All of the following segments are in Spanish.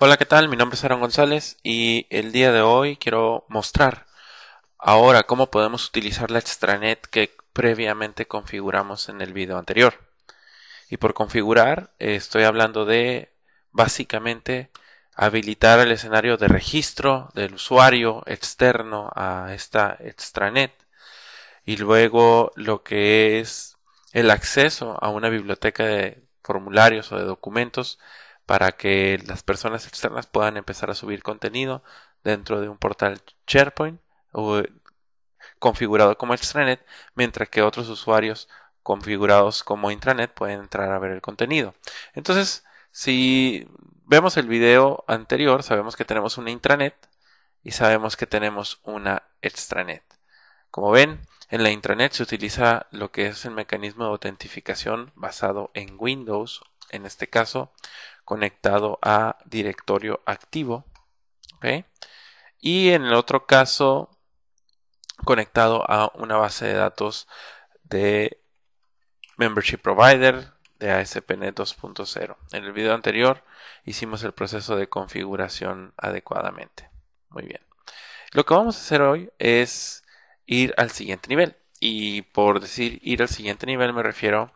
Hola, ¿qué tal? Mi nombre es Aaron González y el día de hoy quiero mostrar ahora cómo podemos utilizar la extranet que previamente configuramos en el video anterior. Y por configurar eh, estoy hablando de básicamente habilitar el escenario de registro del usuario externo a esta extranet y luego lo que es el acceso a una biblioteca de formularios o de documentos para que las personas externas puedan empezar a subir contenido dentro de un portal SharePoint o, eh, configurado como extranet, mientras que otros usuarios configurados como intranet pueden entrar a ver el contenido. Entonces, si vemos el video anterior, sabemos que tenemos una intranet y sabemos que tenemos una extranet. Como ven, en la intranet se utiliza lo que es el mecanismo de autentificación basado en Windows, en este caso, conectado a directorio activo. Y en el otro caso, conectado a una base de datos de Membership Provider de ASP.NET 2.0. En el video anterior hicimos el proceso de configuración adecuadamente. Muy bien. Lo que vamos a hacer hoy es ir al siguiente nivel. Y por decir ir al siguiente nivel me refiero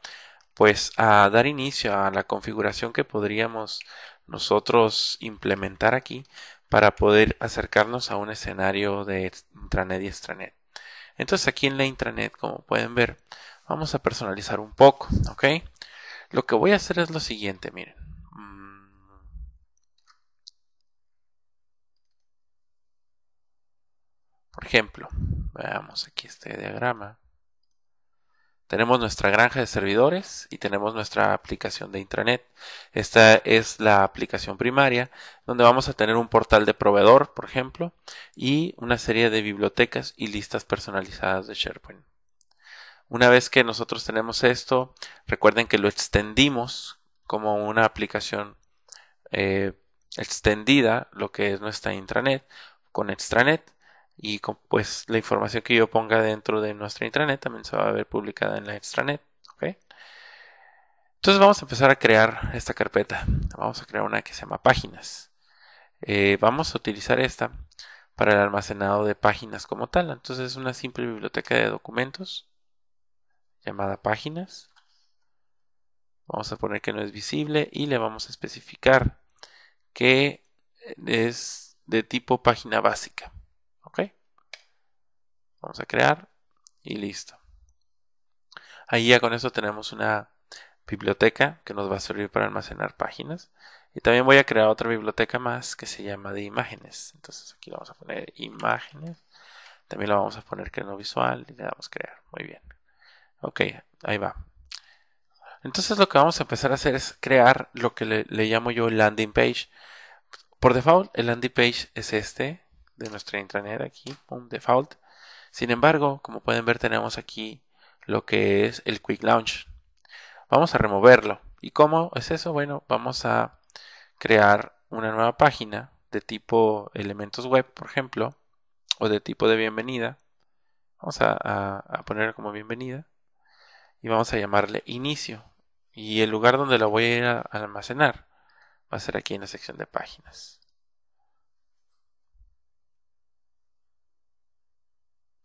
pues a dar inicio a la configuración que podríamos nosotros implementar aquí para poder acercarnos a un escenario de intranet y extranet. Entonces aquí en la intranet, como pueden ver, vamos a personalizar un poco, ¿ok? Lo que voy a hacer es lo siguiente, miren. Mm. Por ejemplo, veamos aquí este diagrama. Tenemos nuestra granja de servidores y tenemos nuestra aplicación de intranet. Esta es la aplicación primaria donde vamos a tener un portal de proveedor, por ejemplo, y una serie de bibliotecas y listas personalizadas de SharePoint. Una vez que nosotros tenemos esto, recuerden que lo extendimos como una aplicación eh, extendida, lo que es nuestra intranet, con extranet y pues la información que yo ponga dentro de nuestra intranet también se va a ver publicada en la extranet. Entonces vamos a empezar a crear esta carpeta. Vamos a crear una que se llama páginas. Eh, vamos a utilizar esta para el almacenado de páginas como tal. Entonces es una simple biblioteca de documentos llamada páginas. Vamos a poner que no es visible y le vamos a especificar que es de tipo página básica. Vamos a crear y listo. Ahí ya con eso tenemos una biblioteca que nos va a servir para almacenar páginas. Y también voy a crear otra biblioteca más que se llama de imágenes. Entonces aquí vamos a poner imágenes. También lo vamos a poner que no visual y le damos crear. Muy bien. Ok, ahí va. Entonces lo que vamos a empezar a hacer es crear lo que le, llamo yo landing page. Por default, el landing page es este de nuestra intranet aquí, un default. Sin embargo, como pueden ver tenemos aquí lo que es el Quick Launch. Vamos a removerlo. ¿Y cómo es eso? Bueno, vamos a crear una nueva página de tipo elementos web, por ejemplo, o de tipo de bienvenida. Vamos a, a, poner como bienvenida y vamos a llamarle inicio. Y el lugar donde la voy a, ir a almacenar va a ser aquí en la sección de páginas.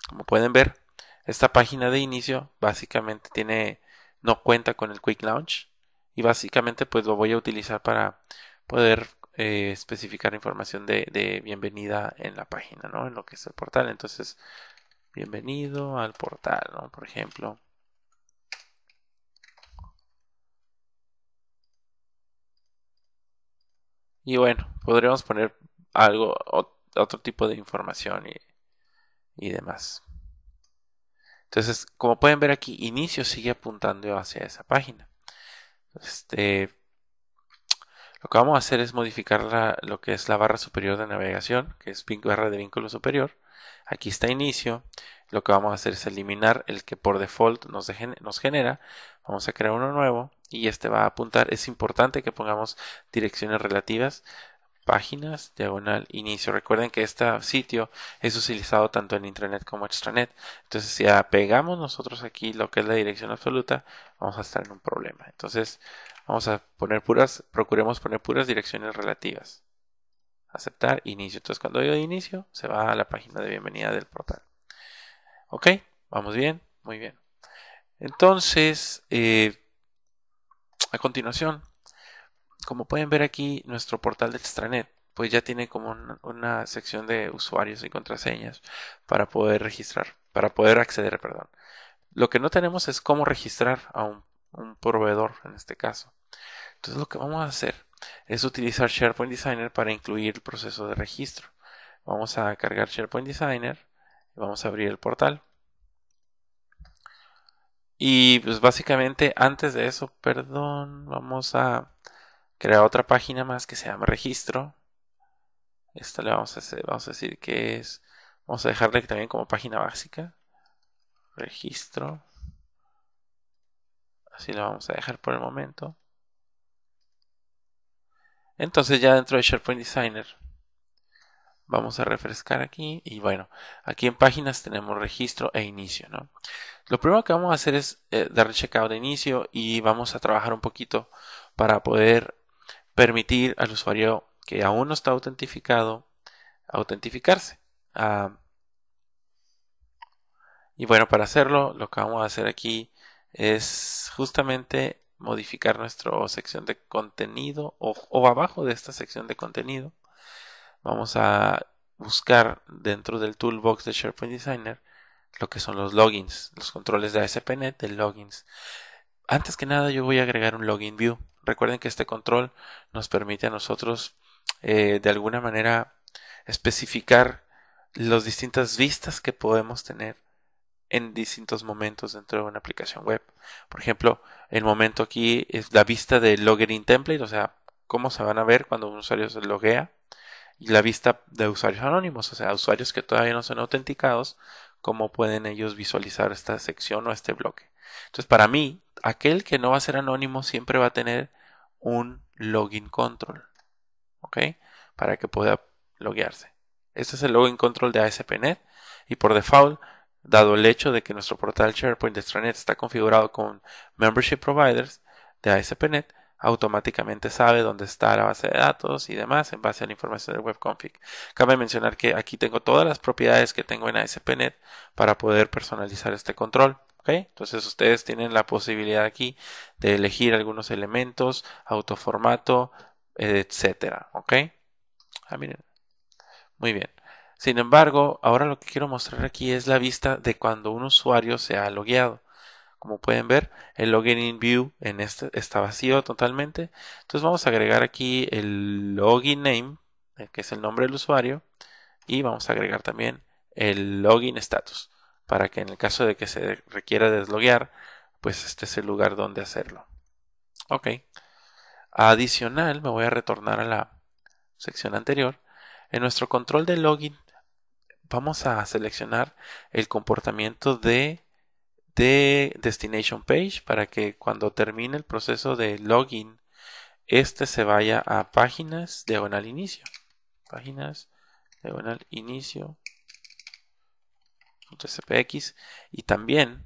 Como pueden ver, esta página de inicio básicamente tiene no cuenta con el Quick Launch y básicamente pues lo voy a utilizar para poder eh, especificar información de, de, bienvenida en la página, ¿no? En lo que es el portal. Entonces, bienvenido al portal, ¿no? Por ejemplo. Y bueno, podríamos poner algo, otro tipo de información y y demás. Entonces, como pueden ver aquí, inicio sigue apuntando hacia esa página. Este, lo que vamos a hacer es modificar lo que es la barra superior de navegación, que es barra de vínculo superior. Aquí está inicio. Lo que vamos a hacer es eliminar el que por default nos, nos genera. Vamos a crear uno nuevo y este va a apuntar. Es importante que pongamos direcciones relativas páginas, diagonal, inicio. Recuerden que este sitio es utilizado tanto en intranet como extranet. Entonces, si pegamos nosotros aquí lo que es la dirección absoluta, vamos a estar en un problema. Entonces, vamos a poner puras, procuremos poner puras direcciones relativas. Aceptar, inicio. Entonces, cuando yo inicio, se va a la página de bienvenida del portal. ¿Ok? ¿Vamos bien? Muy bien. Entonces, eh, a continuación, como pueden ver aquí, nuestro portal de extranet pues ya tiene como una, sección de usuarios y contraseñas para poder registrar, para poder acceder, perdón. Lo que no tenemos es cómo registrar a un proveedor en este caso. Entonces lo que vamos a hacer es utilizar SharePoint Designer para incluir el proceso de registro. Vamos a cargar SharePoint Designer, vamos a abrir el portal. Y pues básicamente antes de eso, perdón, vamos a crear otra página más que se llama registro. Esta le vamos a, hacer, vamos a decir que es, vamos a dejarle también como página básica. Registro. Así lo vamos a dejar por el momento. Entonces ya dentro de SharePoint Designer vamos a refrescar aquí y bueno, aquí en páginas tenemos registro e inicio, ¿no? Lo primero que vamos a hacer es eh, darle checkout de inicio y vamos a trabajar un poquito para poder permitir al usuario que aún no está autentificado autentificarse. Ah, y bueno, para hacerlo, lo que vamos a hacer aquí es justamente modificar nuestra sección de contenido o, o abajo de esta sección de contenido. Vamos a buscar dentro del toolbox de SharePoint Designer lo que son los logins, los controles de ASP.NET de logins. Antes que nada yo voy a agregar un login view. Recuerden que este control nos permite a nosotros eh, de alguna manera especificar las distintas vistas que podemos tener en distintos momentos dentro de una aplicación web. Por ejemplo, el momento aquí es la vista de login template, o sea, cómo se van a ver cuando un usuario se loguea, y la vista de usuarios anónimos, o sea, usuarios que todavía no son autenticados, cómo pueden ellos visualizar esta sección o este bloque. Entonces, para mí, aquel que no va a ser anónimo siempre va a tener un login control. ¿Ok? Para que pueda loguearse. Este es el login control de ASP.NET y por default, dado el hecho de que nuestro portal SharePoint de extranet está configurado con membership providers de ASP.NET, automáticamente sabe dónde está la base de datos y demás en base a la información del WebConfig Cabe mencionar que aquí tengo todas las propiedades que tengo en ASP.NET para poder personalizar este control. Entonces ustedes tienen la posibilidad aquí de elegir algunos elementos, autoformato, etcétera, ¿ok? Ah, miren. Muy bien. Sin embargo, ahora lo que quiero mostrar aquí es la vista de cuando un usuario se ha logueado. Como pueden ver, el login in view en este está vacío totalmente. Entonces vamos a agregar aquí el login name, eh, que es el nombre del usuario, y vamos a agregar también el login status para que en el caso de que se requiera desloguear, pues este es el lugar donde hacerlo. Ok. Adicional, me voy a retornar a la sección anterior. En nuestro control de login vamos a seleccionar el comportamiento de, de destination page para que cuando termine el proceso de login, este se vaya a páginas diagonal inicio. Páginas diagonal inicio y también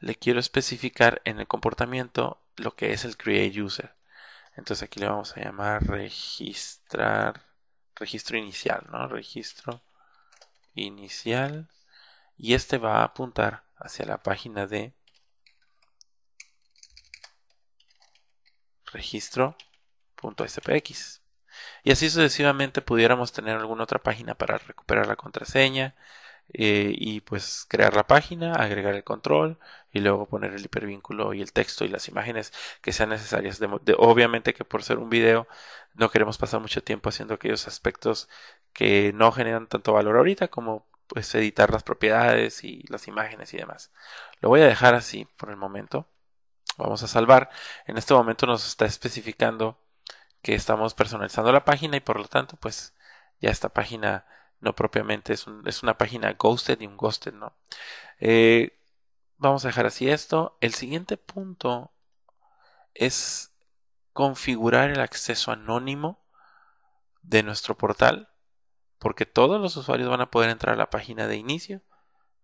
le quiero especificar en el comportamiento lo que es el create user. Entonces aquí le vamos a llamar registrar registro inicial, ¿no? Registro inicial y este va a apuntar hacia la página de registro.spx. Y así sucesivamente pudiéramos tener alguna otra página para recuperar la contraseña, eh, y pues crear la página, agregar el control y luego poner el hipervínculo y el texto y las imágenes que sean necesarias. De, obviamente que por ser un video no queremos pasar mucho tiempo haciendo aquellos aspectos que no generan tanto valor ahorita como pues editar las propiedades y las imágenes y demás. Lo voy a dejar así por el momento. Vamos a salvar. En este momento nos está especificando que estamos personalizando la página y por lo tanto pues ya esta página no propiamente es, es, una página ghosted y un ghosted, ¿no? Eh, vamos a dejar así esto. El siguiente punto es configurar el acceso anónimo de nuestro portal, porque todos los usuarios van a poder entrar a la página de inicio,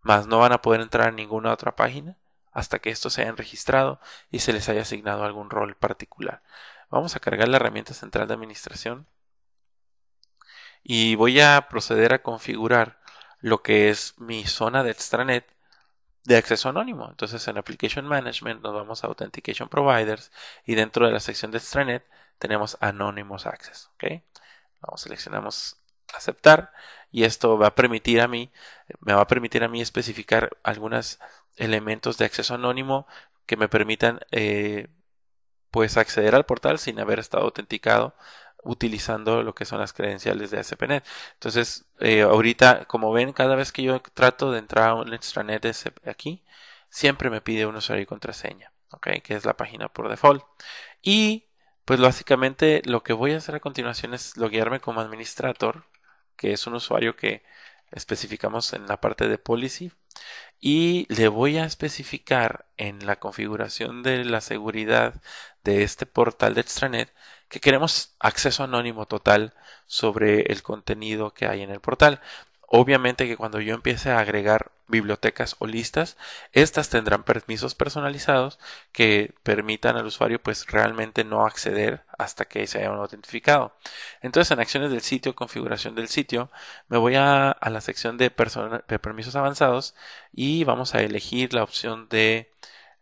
más no van a poder entrar a ninguna otra página hasta que esto se hayan registrado y se les haya asignado algún rol particular. Vamos a cargar la herramienta central de administración y voy a proceder a configurar lo que es mi zona de extranet de acceso anónimo. Entonces en Application Management nos vamos a Authentication Providers y dentro de la sección de extranet tenemos Anonymous Access. okay Vamos, seleccionamos aceptar y esto va a permitir a mí, me va a permitir a mí especificar algunos elementos de acceso anónimo que me permitan eh, pues acceder al portal sin haber estado autenticado utilizando lo que son las credenciales de SPNet. Entonces, eh, ahorita, como ven, cada vez que yo trato de entrar a un extranet de e aquí, siempre me pide un usuario y contraseña, Que es la página por default. Y, pues básicamente, lo que voy a hacer a continuación es loguearme como administrador, que es un usuario que especificamos en la parte de policy y le voy a especificar en la configuración de la seguridad de este portal de extranet que queremos acceso anónimo total sobre el contenido que hay en el portal. Obviamente que cuando yo empiece a agregar bibliotecas o listas, estas tendrán permisos personalizados que permitan al usuario pues realmente no acceder hasta que se haya autentificado. Entonces en acciones del sitio, configuración del sitio, me voy a, la sección de, de permisos avanzados y vamos a elegir la opción de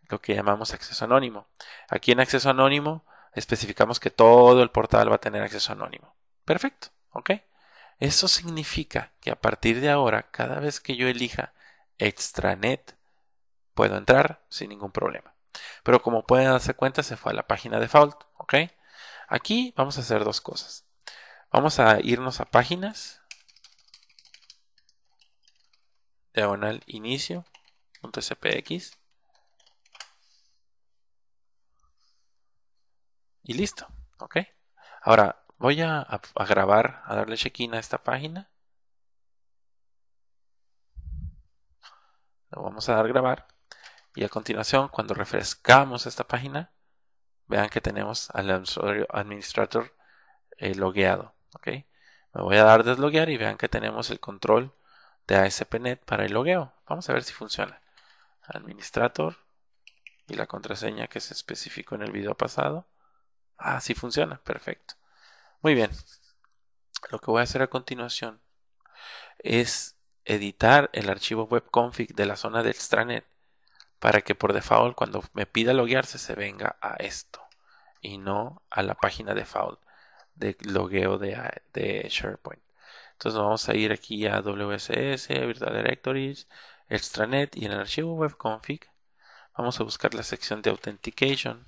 lo que llamamos acceso anónimo. Aquí en acceso anónimo especificamos que todo el portal va a tener acceso anónimo. Perfecto, ¿ok? Eso significa que a partir de ahora, cada vez que yo elija extranet, puedo entrar sin ningún problema. Pero como pueden darse cuenta, se fue a la página default, ¿ok? Aquí vamos a hacer dos cosas. Vamos a irnos a páginas, diagonal inicio, y listo, ¿ok? Ahora, voy a, grabar, a darle check-in a esta página. Lo vamos a dar grabar. Y a continuación, cuando refrescamos esta página, vean que tenemos al usuario administrator eh, logueado. Me voy a dar desloguear y vean que tenemos el control de ASP.NET para el logueo. Vamos a ver si funciona. Administrator y la contraseña que se especificó en el video pasado. Ah, sí funciona, perfecto. Muy bien. Lo que voy a hacer a continuación es editar el archivo webconfig de la zona de extranet para que por default cuando me pida loguearse se venga a esto y no a la página default de logueo de, de SharePoint. Entonces vamos a ir aquí a WSS, Virtual Directories, extranet y en el archivo webconfig vamos a buscar la sección de authentication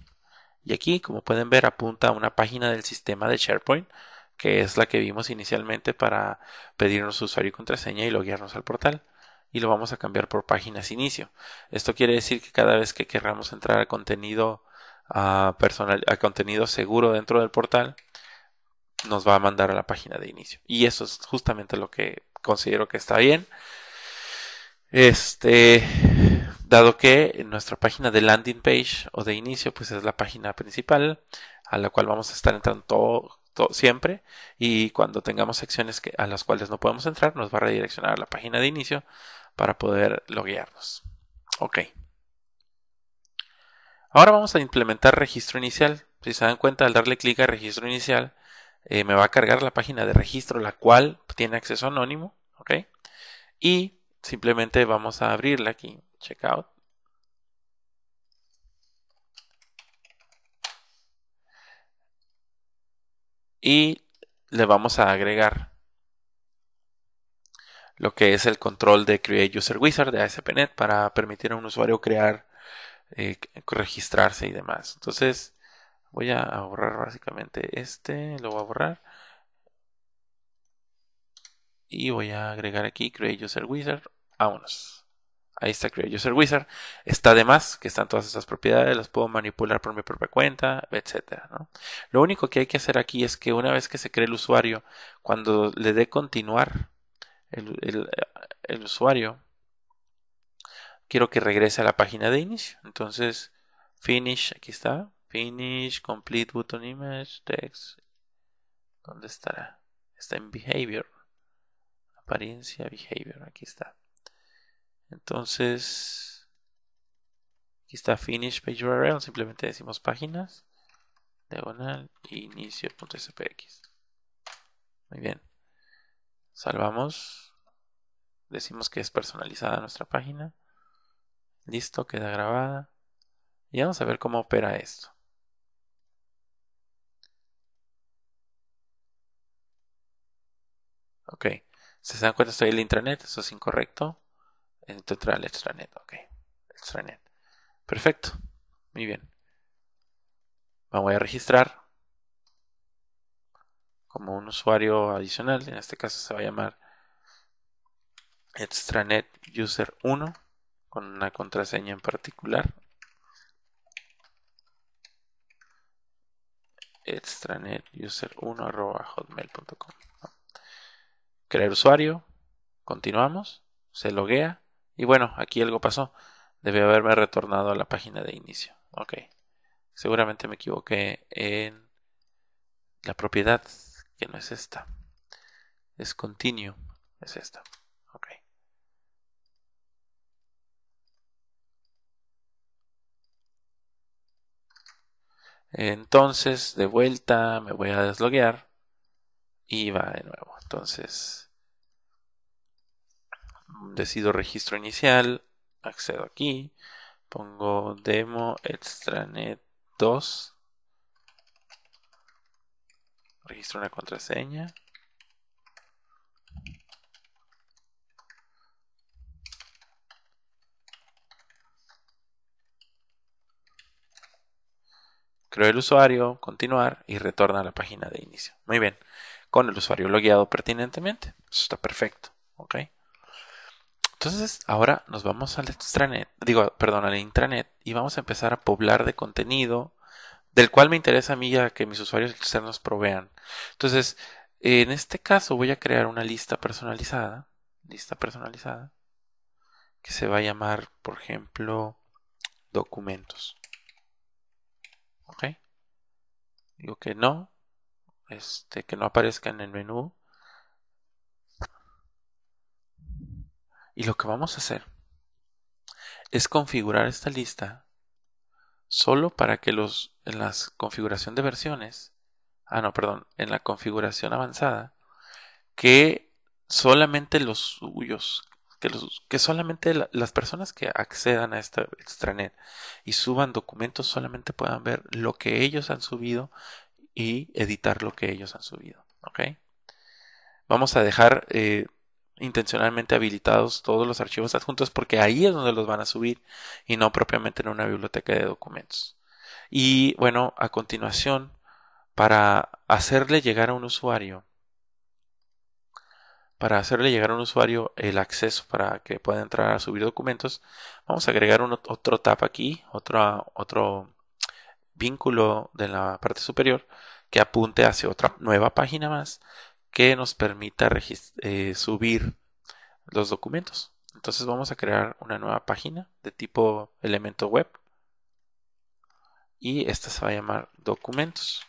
y aquí, como pueden ver, apunta a una página del sistema de SharePoint, que es la que vimos inicialmente para pedirnos usuario y contraseña y loguearnos al portal. Y lo vamos a cambiar por páginas inicio. Esto quiere decir que cada vez que querramos entrar a contenido personal, a contenido seguro dentro del portal, nos va a mandar a la página de inicio. Y eso es justamente lo que considero que está bien. Este, dado que nuestra página de landing page o de inicio pues es la página principal a la cual vamos a estar entrando todo, siempre y cuando tengamos secciones a las cuales no podemos entrar nos va a redireccionar a la página de inicio para poder loguearnos. Ok. Ahora vamos a implementar registro inicial. Si se dan cuenta al darle clic a registro inicial eh, me va a cargar la página de registro la cual tiene acceso anónimo. Ok. Y simplemente vamos a abrirla aquí checkout. Y le vamos a agregar lo que es el control de Create User Wizard de ASP.NET para permitir a un usuario crear, eh, registrarse y demás. Entonces voy a borrar básicamente este, lo voy a borrar. Y voy a agregar aquí Create User Wizard. Vámonos ahí está Create User Wizard. Está de más que están todas esas propiedades, las puedo manipular por mi propia cuenta, etcétera. Lo único que hay que hacer aquí es que una vez que se cree el usuario, cuando le dé continuar el, el usuario, quiero que regrese a la página de inicio. Entonces, finish, aquí está. Finish, complete button image, text. ¿Dónde estará? Está en behavior. Apariencia, behavior, aquí está. Entonces, aquí está finish page URL, simplemente decimos páginas, diagonal, inicio.spx. Muy bien. Salvamos. Decimos que es personalizada nuestra página. Listo, queda grabada. Y vamos a ver cómo opera esto. Ok. se dan cuenta, estoy en el intranet, eso es incorrecto. En total, extranet, ok. Extranet. Perfecto. Muy bien. Vamos a registrar como un usuario adicional. En este caso se va a llamar extranet user 1 con una contraseña en particular. extranet user 1 hotmail.com. Crear usuario. Continuamos. Se loguea. Y bueno, aquí algo pasó. Debe haberme retornado a la página de inicio. Ok. Seguramente me equivoqué en la propiedad, que no es esta. Es continuo. Es esta. Ok. Entonces, de vuelta, me voy a desloguear. Y va de nuevo. Entonces decido registro inicial, accedo aquí, pongo demo extranet 2, registro una contraseña. Creo el usuario, continuar y retorna a la página de inicio. Muy bien, con el usuario logueado pertinentemente. Eso está perfecto. ¿ok? Entonces, ahora nos vamos al extranet, digo, perdón, al intranet y vamos a empezar a poblar de contenido del cual me interesa a mí ya que mis usuarios externos provean. Entonces, en este caso voy a crear una lista personalizada, lista personalizada, que se va a llamar, por ejemplo, documentos. ¿Ok? Digo que no, este, que no aparezca en el menú Y lo que vamos a hacer es configurar esta lista solo para que los en la configuración de versiones, ah no, perdón, en la configuración avanzada, que solamente los suyos, que, que solamente las personas que accedan a esta extranet y suban documentos solamente puedan ver lo que ellos han subido y editar lo que ellos han subido, Vamos a dejar eh, intencionalmente habilitados todos los archivos adjuntos porque ahí es donde los van a subir y no propiamente en una biblioteca de documentos. Y bueno, a continuación, para hacerle llegar a un usuario, para hacerle llegar a un usuario el acceso para que pueda entrar a subir documentos, vamos a agregar un, otro tab aquí, otro, otro vínculo de la parte superior que apunte hacia otra nueva página más que nos permita eh, subir los documentos. Entonces vamos a crear una nueva página de tipo elemento web y esta se va a llamar documentos.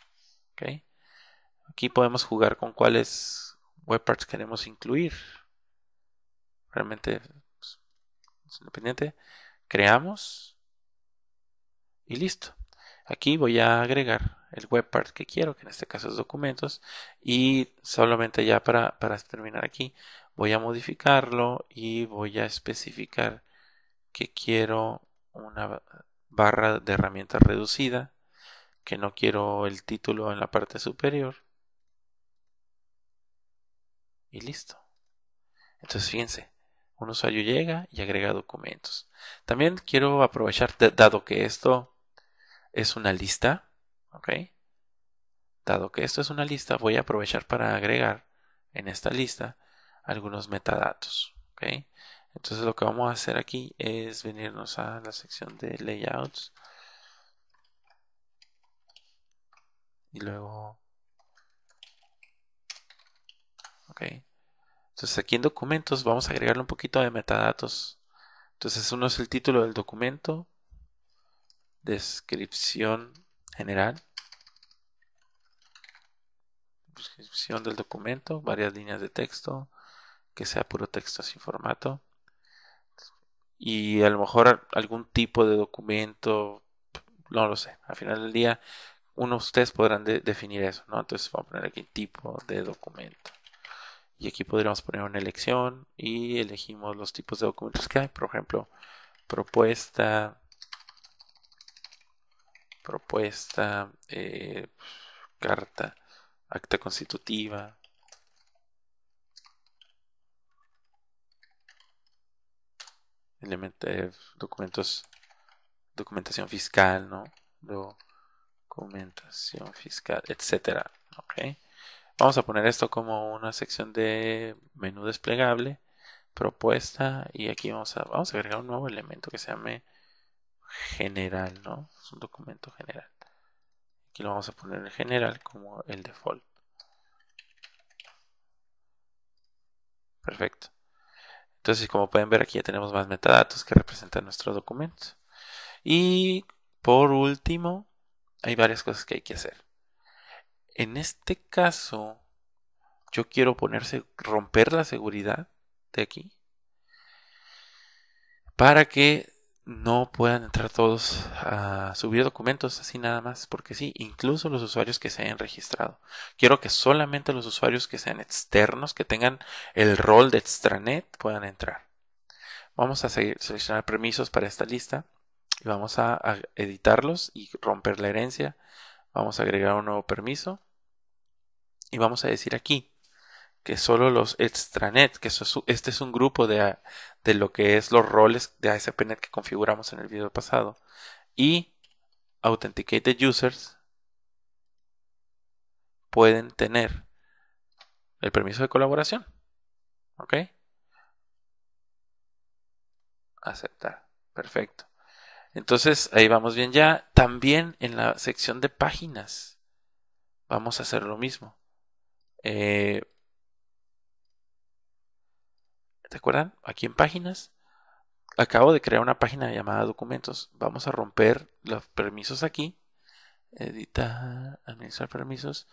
Aquí podemos jugar con cuáles web parts queremos incluir. Realmente pues, es independiente. Creamos y listo. Aquí voy a agregar el web part que quiero, que en este caso es documentos, y solamente ya para, para terminar aquí, voy a modificarlo y voy a especificar que quiero una barra de herramientas reducida, que no quiero el título en la parte superior. Y listo. Entonces fíjense, un usuario llega y agrega documentos. También quiero aprovechar, dado que esto es una lista, ¿Ok? Dado que esto es una lista, voy a aprovechar para agregar en esta lista algunos metadatos. Entonces lo que vamos a hacer aquí es venirnos a la sección de layouts. Y luego... Entonces aquí en documentos vamos a agregarle un poquito de metadatos. Entonces uno es el título del documento. Descripción general. Pues, del documento, varias líneas de texto, que sea puro texto sin formato. Y a lo mejor algún tipo de documento, no lo sé. Al final del día, uno de ustedes podrán definir eso, ¿no? Entonces vamos a poner aquí tipo de documento. Y aquí podríamos poner una elección y elegimos los tipos de documentos que hay. Por ejemplo, propuesta, propuesta, eh, carta acta constitutiva. Eh, documentos, documentación fiscal, ¿no? Documentación fiscal, etcétera. ok, Vamos a poner esto como una sección de menú desplegable, propuesta, y aquí vamos a, vamos a agregar un nuevo elemento que se llame general, ¿no? Es un documento general lo vamos a poner en general como el default. Perfecto. Entonces, como pueden ver, aquí ya tenemos más metadatos que representan nuestros documentos Y por último, hay varias cosas que hay que hacer. En este caso, yo quiero ponerse, romper la seguridad de aquí para que no puedan entrar todos a subir documentos así nada más, porque sí, incluso los usuarios que se hayan registrado. Quiero que solamente los usuarios que sean externos, que tengan el rol de extranet, puedan entrar. Vamos a seleccionar permisos para esta lista y vamos a, a editarlos y romper la herencia. Vamos a agregar un nuevo permiso y vamos a decir aquí que solo los extranet, que eso este es un grupo de, de lo que es los roles de ASP.NET que configuramos en el video pasado, y authenticated users pueden tener el permiso de colaboración. ¿Ok? Aceptar. Perfecto. Entonces, ahí vamos bien ya. También en la sección de páginas vamos a hacer lo mismo. Eh, te acuerdan aquí en páginas, acabo de crear una página llamada documentos. Vamos a romper los permisos aquí. Editar, administrar permisos.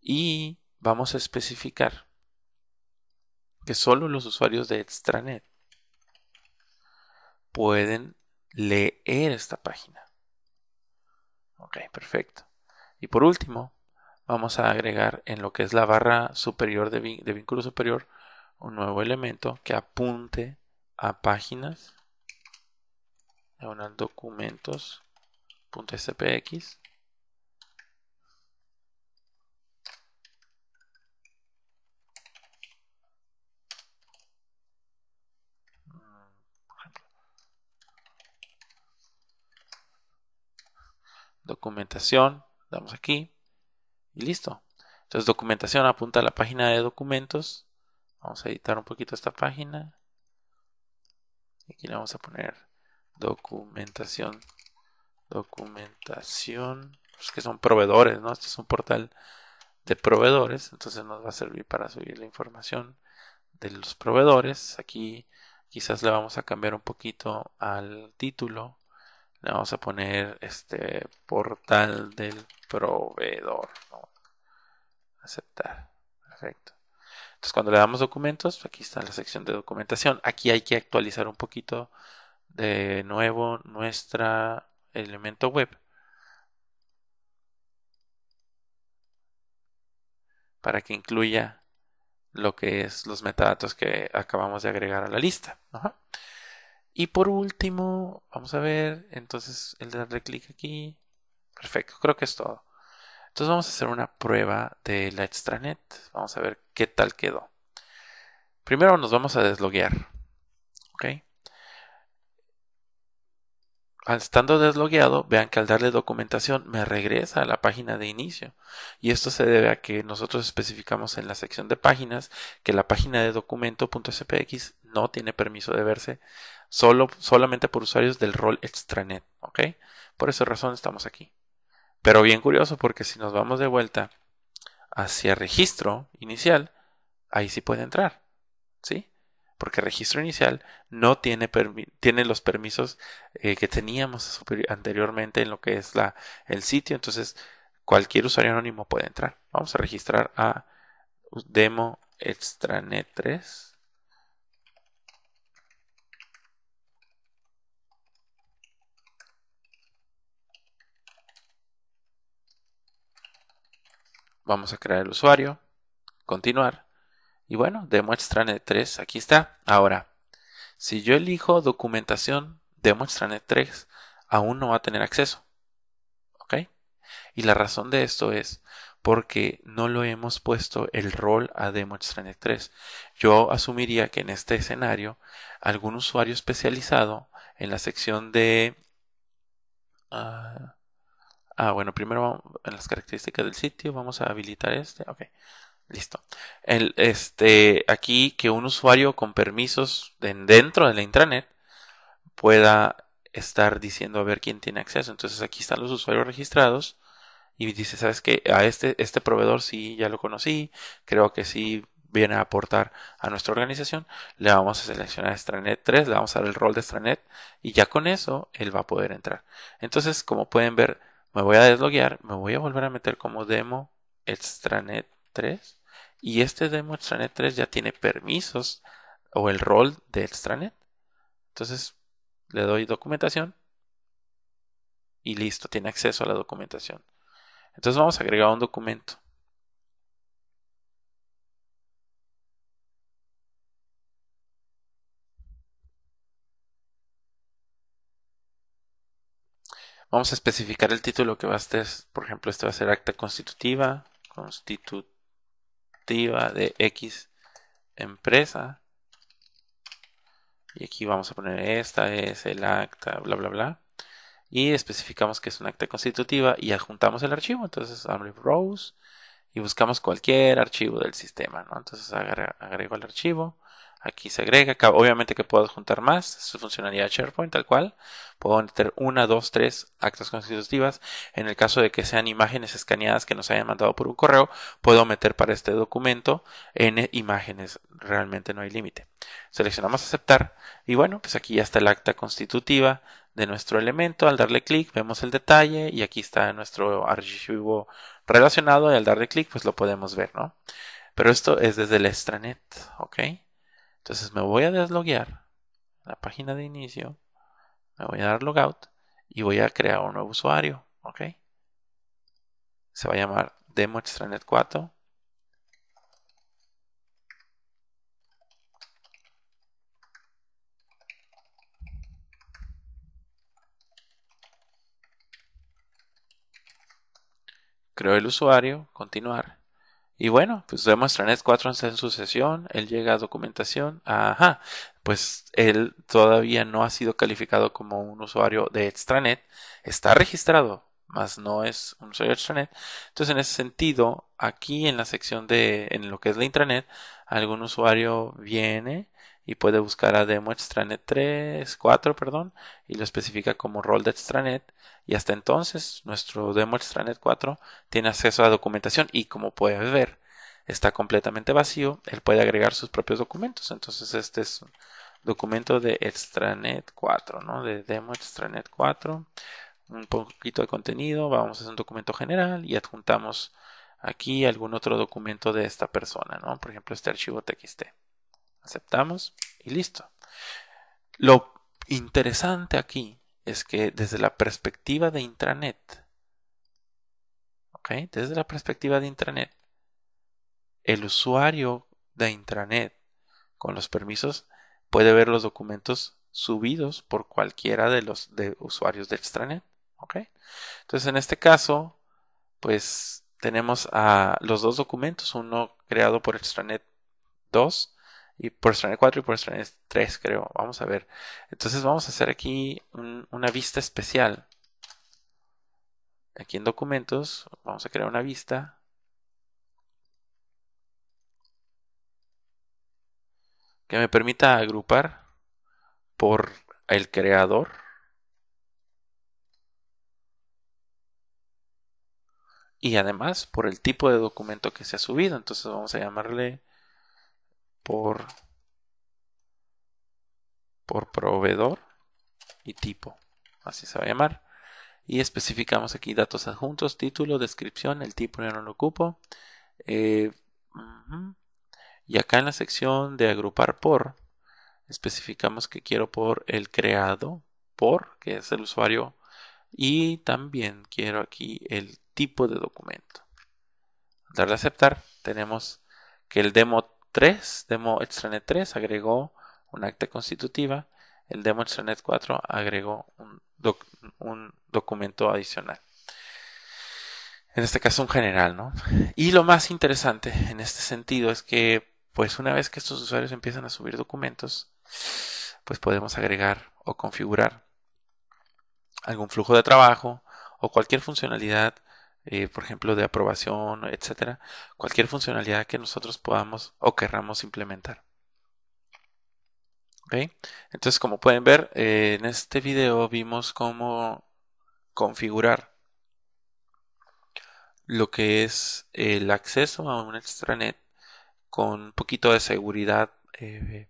Y vamos a especificar que solo los usuarios de extranet pueden leer esta página. Ok, perfecto. Y por último, vamos a agregar en lo que es la barra superior de, vínculo superior, un nuevo elemento que apunte a páginas diagonal documentos.spx documentación, damos aquí y listo. Entonces documentación apunta a la página de documentos Vamos a editar un poquito esta página. y Aquí le vamos a poner documentación. Documentación. los que son proveedores, ¿no? Este es un portal de proveedores. Entonces nos va a servir para subir la información de los proveedores. Aquí quizás le vamos a cambiar un poquito al título. Le vamos a poner este portal del proveedor. Aceptar. Perfecto. Entonces cuando le damos documentos, aquí está la sección de documentación. Aquí hay que actualizar un poquito de nuevo nuestro elemento web. Para que incluya lo que es los metadatos que acabamos de agregar a la lista. Y por último, vamos a ver, entonces el darle clic aquí. Perfecto, creo que es todo. Entonces vamos a hacer una prueba de la extranet. Vamos a ver qué tal quedó. Primero nos vamos a desloguear. ¿Ok? Al estando deslogueado, vean que al darle documentación me regresa a la página de inicio. Y esto se debe a que nosotros especificamos en la sección de páginas que la página de documento.spx no tiene permiso de verse solo, solamente por usuarios del rol extranet. ¿ok? Por esa razón estamos aquí. Pero bien curioso porque si nos vamos de vuelta hacia registro inicial, ahí sí puede entrar, ¿sí? Porque registro inicial no tiene, tiene los permisos eh, que teníamos anteriormente en lo que es la, el sitio, entonces cualquier usuario anónimo puede entrar. Vamos a registrar a demo extranet 3. Vamos a crear el usuario, continuar. Y bueno, Extranet 3, aquí está. Ahora, si yo elijo documentación, Extranet 3 aún no va a tener acceso. ¿Ok? Y la razón de esto es porque no lo hemos puesto el rol a Extranet 3. Yo asumiría que en este escenario algún usuario especializado en la sección de... Ah, Ah, bueno, primero en las características del sitio vamos a habilitar este. Ok, listo. El, este, aquí que un usuario con permisos dentro de la intranet pueda estar diciendo a ver quién tiene acceso. Entonces aquí están los usuarios registrados y dice, ¿sabes que A este, este proveedor sí, ya lo conocí, creo que sí viene a aportar a nuestra organización, le vamos a seleccionar Extranet 3, le vamos a dar el rol de Extranet y ya con eso él va a poder entrar. Entonces, como pueden ver, me voy a desloguear, me voy a volver a meter como demo extranet 3 y este demo extranet 3 ya tiene permisos o el rol de extranet. Entonces le doy documentación y listo, tiene acceso a la documentación. Entonces vamos a agregar un documento. Vamos a especificar el título que va a ser, por ejemplo, este va a ser acta constitutiva, constitutiva de X empresa. Y aquí vamos a poner esta es el acta, bla, bla, bla. Y especificamos que es un acta constitutiva y adjuntamos el archivo. Entonces, abre rows y buscamos cualquier archivo del sistema. Entonces, agrego el archivo Aquí se agrega, obviamente que puedo juntar más, su funcionalidad SharePoint tal cual. Puedo meter una, dos, tres actas constitutivas. En el caso de que sean imágenes escaneadas que nos hayan mandado por un correo, puedo meter para este documento N e-, imágenes. Realmente no hay límite. Seleccionamos aceptar y bueno, pues aquí ya está el acta constitutiva de nuestro elemento. Al darle clic vemos el detalle y aquí está nuestro archivo relacionado y al darle clic pues lo podemos ver, ¿no? Pero esto es desde el extranet, ¿ok? Entonces me voy a desloguear la página de inicio, me voy a dar logout y voy a crear un nuevo usuario, ¿ok? Se va a llamar demo extranet 4. Creo el usuario, continuar. Y bueno, pues vemos Extranet 4 en su sesión, él llega a documentación, ajá, pues él todavía no ha sido calificado como un usuario de extranet, está registrado, más no es un usuario de extranet. Entonces, en ese sentido, aquí en la sección de, en lo que es la intranet, algún usuario viene, y puede buscar a demo extranet 3, 4, perdón, y lo especifica como rol de extranet y hasta entonces nuestro demo extranet 4 tiene acceso a documentación y como puedes ver está completamente vacío, él puede agregar sus propios documentos, entonces este es un documento de extranet 4, ¿no? De demo extranet 4, un poquito de contenido, vamos a hacer un documento general y adjuntamos aquí algún otro documento de esta persona, ¿no? Por ejemplo, este archivo txt aceptamos y listo. Lo interesante aquí es que desde la perspectiva de intranet, ¿ok? Desde la perspectiva de intranet, el usuario de intranet con los permisos puede ver los documentos subidos por cualquiera de los usuarios de extranet, Entonces en este caso, pues tenemos a los dos documentos, uno creado por extranet 2 y por extrañar 4 y por extrañar 3 creo, vamos a ver. Entonces vamos a hacer aquí una vista especial. Aquí en documentos vamos a crear una vista. Que me permita agrupar por el creador. Y además por el tipo de documento que se ha subido. Entonces vamos a llamarle por, por proveedor y tipo. Así se va a llamar. Y especificamos aquí datos adjuntos, título, descripción, el tipo ya no lo ocupo. Eh, y acá en la sección de agrupar por, especificamos que quiero por el creado, por, que es el usuario, y también quiero aquí el tipo de documento. Darle a aceptar, tenemos que el demo 3, Demo Extranet 3 agregó un acta constitutiva, el Demo Extranet 4 agregó un, documento adicional. En este caso un general, ¿no? Y lo más interesante en este sentido es que, pues una vez que estos usuarios empiezan a subir documentos, pues podemos agregar o configurar algún flujo de trabajo o cualquier funcionalidad eh, por ejemplo, de aprobación, etcétera, cualquier funcionalidad que nosotros podamos o querramos implementar. Entonces, como pueden ver, eh, en este video vimos cómo configurar lo que es el acceso a un extranet con un poquito de seguridad eh,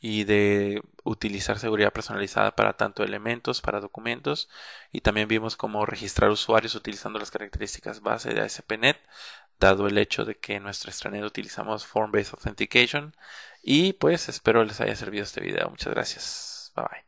y de utilizar seguridad personalizada para tanto elementos, para documentos y también vimos cómo registrar usuarios utilizando las características base de ASP.NET dado el hecho de que en nuestro extranet utilizamos Form Based Authentication y pues espero les haya servido este video. Muchas gracias. Bye bye.